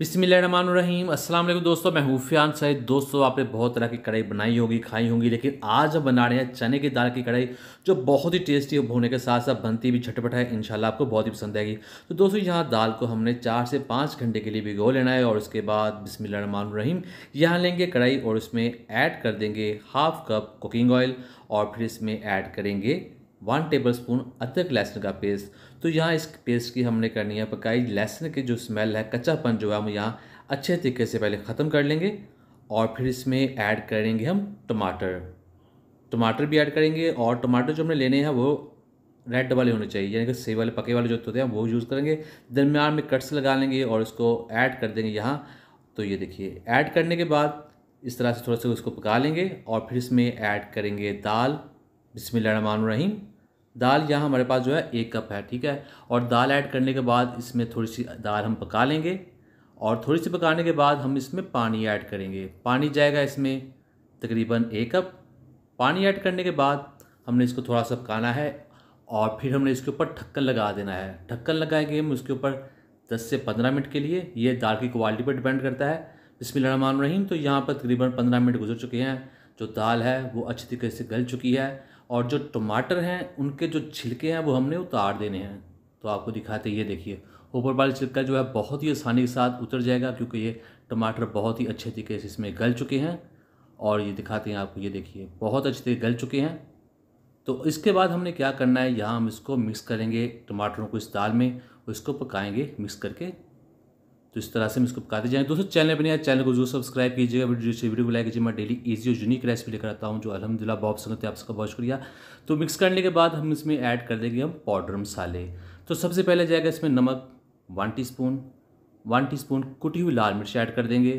बिसमीम अस्सलाम वालेकुम दोस्तों मैं हूफियान सईद दोस्तों आपने बहुत तरह की कढ़ाई बनाई होगी खाई होगी लेकिन आज हम बना रहे हैं चने की दाल की कढ़ाई जो बहुत ही टेस्टी होने के साथ साथ बनती भी झटपट है इंशाल्लाह आपको बहुत ही पसंद आएगी तो दोस्तों यहाँ दाल को हमने चार से पाँच घंटे के लिए भिगो लेना है और उसके बाद रहीम यहाँ लेंगे कढ़ाई और उसमें ऐड कर देंगे हाफ़ कप कुकिंग ऑयल और फिर इसमें ऐड करेंगे वन टेबल स्पून अदरक लहसुन का पेस्ट तो यहाँ इस पेस्ट की हमने करनी है पकाई लहसुन की जो स्मेल है कच्चापन जो है हम यहाँ अच्छे तरीके से पहले ख़त्म कर लेंगे और फिर इसमें ऐड करेंगे हम टमाटर टमाटर भी ऐड करेंगे और टमाटर जो हमने लेने हैं वो रेड वाले होने चाहिए यानी कि सही वाले पके वाले जो होते हैं वो यूज़ करेंगे दरमियान में कट्स लगा लेंगे और उसको ऐड कर देंगे यहाँ तो ये देखिए ऐड करने के बाद इस तरह से थोड़ा सा उसको पका लेंगे और फिर इसमें ऐड करेंगे दाल बिस्मिल्लाह रहीम दाल यहाँ हमारे पास जो है एक कप है ठीक है और दाल ऐड करने के बाद इसमें थोड़ी सी दाल हम पका लेंगे और थोड़ी सी पकाने के बाद हम इसमें पानी ऐड करेंगे पानी जाएगा इसमें तकरीबन एक कप पानी ऐड करने के बाद हमने इसको थोड़ा सा पकाना है और फिर हमने इसके ऊपर ढक्कन लगा देना है ढक्कन लगाएंगे हम उसके ऊपर 10 से 15 मिनट के लिए ये दाल की क्वालिटी पर डिपेंड करता है इसमें बसमान रहीम तो यहाँ पर तकरीबन 15 मिनट गुजर चुके हैं जो दाल है वो अच्छी तरीके से गल चुकी है और जो टमाटर हैं उनके जो छिलके हैं वो हमने उतार देने हैं तो आपको दिखाते ये देखिए ऊपर वाले छिलका जो है बहुत ही आसानी के साथ उतर जाएगा क्योंकि ये टमाटर बहुत ही अच्छे तरीके से इसमें गल चुके हैं और ये दिखाते हैं आपको ये देखिए बहुत अच्छे तरीके गल चुके हैं तो इसके बाद हमने क्या करना है यहाँ हम इसको मिक्स करेंगे टमाटरों को इस दाल में इसको पकाएंगे मिक्स करके तो इस तरह से हम इसको पकाते जाएंगे दोस्तों चैनल पर नया चैनल को जरूर सब्सक्राइब कीजिएगा वीडियो से वीडियो को लाइक कीजिए मैं डेली ईजी और यूनिक रेसिपी लेकर आता हूँ जो अलहमदिल्ला बहुत संगत है आप सबका बहुत शुक्रिया तो मिक्स करने के बाद हम इसमें ऐड कर देंगे हम पाउडर मसाले तो सबसे पहले जाएगा इसमें नमक one teaspoon one teaspoon कुटी हुई लाल मिर्च ऐड कर देंगे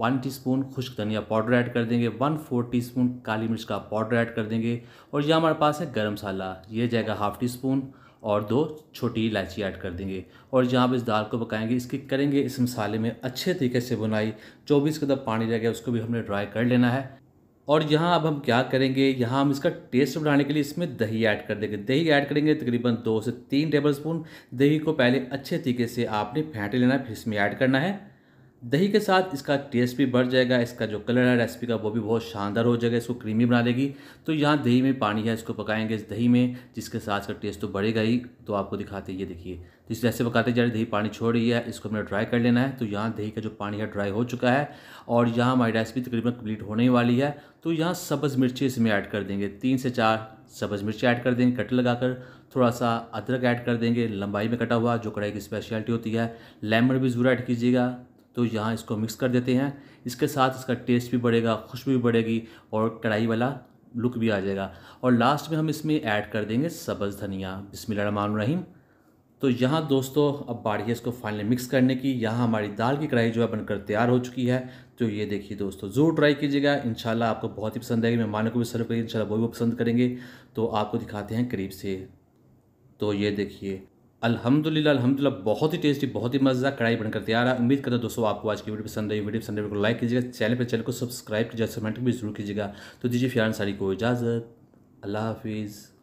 वन टी स्पून खुश्क धनिया पाउडर ऐड कर देंगे वन फोर टी स्पून काली मिर्च का पाउडर ऐड कर देंगे और यह हमारे पास है गर्म मसाला ये जाएगा हाफ टी स्पून और दो छोटी इलायची ऐड कर देंगे और जहाँ आप इस दाल को पकाएंगे इसकी करेंगे इस मसाले में अच्छे तरीके से बुनाई चौबीस कदम पानी रह गया उसको भी हमने ड्राई कर लेना है और यहाँ अब हम क्या करेंगे यहाँ हम इसका टेस्ट बढ़ाने के लिए इसमें दही ऐड कर देंगे दही ऐड करेंगे तकरीबन दो से तीन टेबल स्पून दही को पहले अच्छे तरीके से आपने फेंट लेना है फिर इसमें ऐड करना है दही के साथ इसका टेस्ट भी बढ़ जाएगा इसका जो कलर है रेसिपी का वो भी बहुत शानदार हो जाएगा इसको क्रीमी बना लेगी तो यहाँ दही में पानी है इसको पकाएंगे इस दही में जिसके साथ इसका टेस्ट तो बढ़ेगा ही तो आपको दिखाते ये देखिए तो इस जैसे पकाते जा रही दही पानी छोड़ रही है इसको हमें ड्राई कर लेना है तो यहाँ दही का जो पानी है ड्राई हो चुका है और यहाँ हमारी रेसिपी तकरीबन कम्प्लीट होने वाली है तो यहाँ सब्ज़ मिर्ची इसमें ऐड कर देंगे तीन से चार सब्ज़ मिर्ची ऐड कर देंगे कट लगाकर थोड़ा सा अदरक ऐड कर देंगे लंबाई में कटा हुआ जो कढ़ाई की स्पेशलिटी होती है लेमन भी ज़रूर ऐड कीजिएगा तो यहाँ इसको मिक्स कर देते हैं इसके साथ इसका टेस्ट भी बढ़ेगा खुशबू भी बढ़ेगी और कढ़ाई वाला लुक भी आ जाएगा और लास्ट में हम इसमें ऐड कर देंगे सब्ज़ धनिया बिसमान रहीम तो यहाँ दोस्तों अब बारी है इसको फाइनली मिक्स करने की यहाँ हमारी दाल की कढ़ाई जो है बनकर तैयार हो चुकी है तो ये देखिए दोस्तों ज़रूर ट्राई कीजिएगा इन आपको बहुत ही पसंद आएगी मेहमानों को भी सर्व करिए इन वो भी पसंद करेंगे तो आपको दिखाते हैं करीब से तो ये देखिए अल्हम्दुलिल्लाह अल्हम्दुलिल्लाह बहुत ही टेस्टी बहुत ही मज़ा कढ़ाई बनकर तैयार है उम्मीद करता दोस्तों आपको आज की वीडियो पसंद आई वीडियो पसंद को तो लाइक कीजिएगा चैनल पर चैनल को सब्सक्राइब कीजिएगा कमेंट भी जरूर कीजिएगा तो दीजिए फिर सारी को इजाज़त अल्लाह हाफिज़